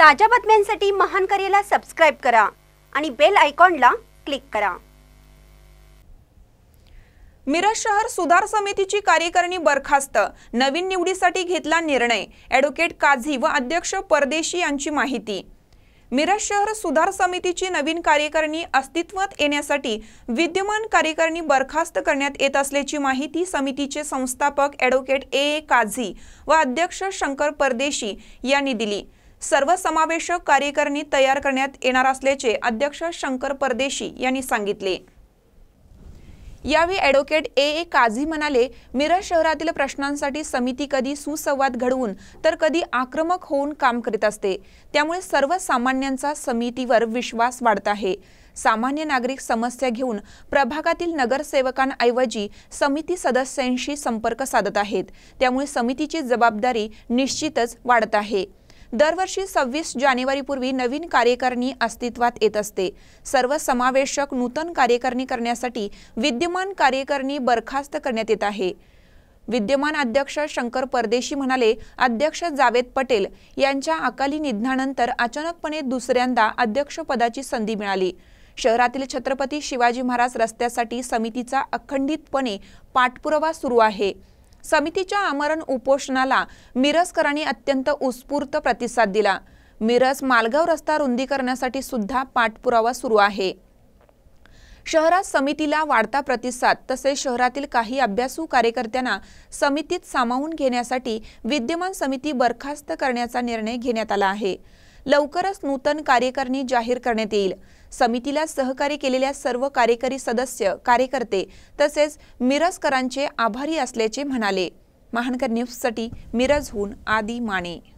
ताज्या बातम्यांसाठी महान करेला सबस्क्राईब करा आणि बेल आयकॉनला क्लिक करा मिरज शहर सुधार समितीची कार्यकारिणी बरखास्त नवीन निवडीसाठी घेतला निर्णय ॲडव्होकेट काझी व अध्यक्ष परदेशी यांची माहिती मिरज शहर सुधार समितीची नवीन कार्यकारिणी अस्तित्वात येण्यासाठी विद्यमान कार्यकारिणी बरखास्त करण्यात येत असल्याची माहिती समितीचे संस्थापक ॲडव्होकेट ए काझी व अध्यक्ष शंकर परदेशी यांनी दिली सर्वसमावेशक कार्यकारिणी तयार करण्यात येणार असल्याचे अध्यक्ष शंकर परदेशी यांनी सांगितले यावेळी ॲडव्होकेट ए ए काझी म्हणाले मिरज शहरातील प्रश्नांसाठी समिती कधी सुसंवाद घडवून तर कधी आक्रमक होऊन काम करीत असते त्यामुळे सर्वसामान्यांचा समितीवर विश्वास वाढत आहे सामान्य नागरिक समस्या घेऊन प्रभागातील नगरसेवकांऐवजी समिती सदस्यांशी संपर्क साधत आहेत त्यामुळे समितीची जबाबदारी निश्चितच वाढत आहे दरवर्षी सव्वीस जानेवारीपूर्वी नवीन कार्यकारिणी अस्तित्वात येत असते सर्व समावेशक नूतन कार्यकारिणी करण्यासाठी विद्यमान कार्यकारिणी बरखास्त करण्यात येत आहे विद्यमान अध्यक्ष शंकर परदेशी म्हणाले अध्यक्ष जावेद पटेल यांच्या अकाली निधनानंतर अचानकपणे दुसऱ्यांदा अध्यक्षपदाची संधी मिळाली शहरातील छत्रपती शिवाजी महाराज रस्त्यासाठी समितीचा अखंडितपणे पाठपुरावा सुरू आहे समितीच्या आमरण उपोषणाला मिरजकरांनी अत्यंत उत्स्फूर्त प्रतिसाद दिला मिरज मालगाव रस्ता रुंदी करण्यासाठी सुद्धा पाठपुरावा सुरू आहे शहरात समितीला वाढता प्रतिसाद तसेच शहरातील काही अभ्यासू कार्यकर्त्यांना समितीत सामावून घेण्यासाठी विद्यमान समिती बरखास्त करण्याचा निर्णय घेण्यात आला आहे लवकरच नूतन कार्यकारिणी जाहीर करण्यात येईल समितीला सहकार्य केलेल्या सर्व कार्यकारी सदस्य कार्यकर्ते तसेच मिरजकरांचे आभारी असल्याचे म्हणाले महानकर न्यूजसाठी मिरजहून आदी माने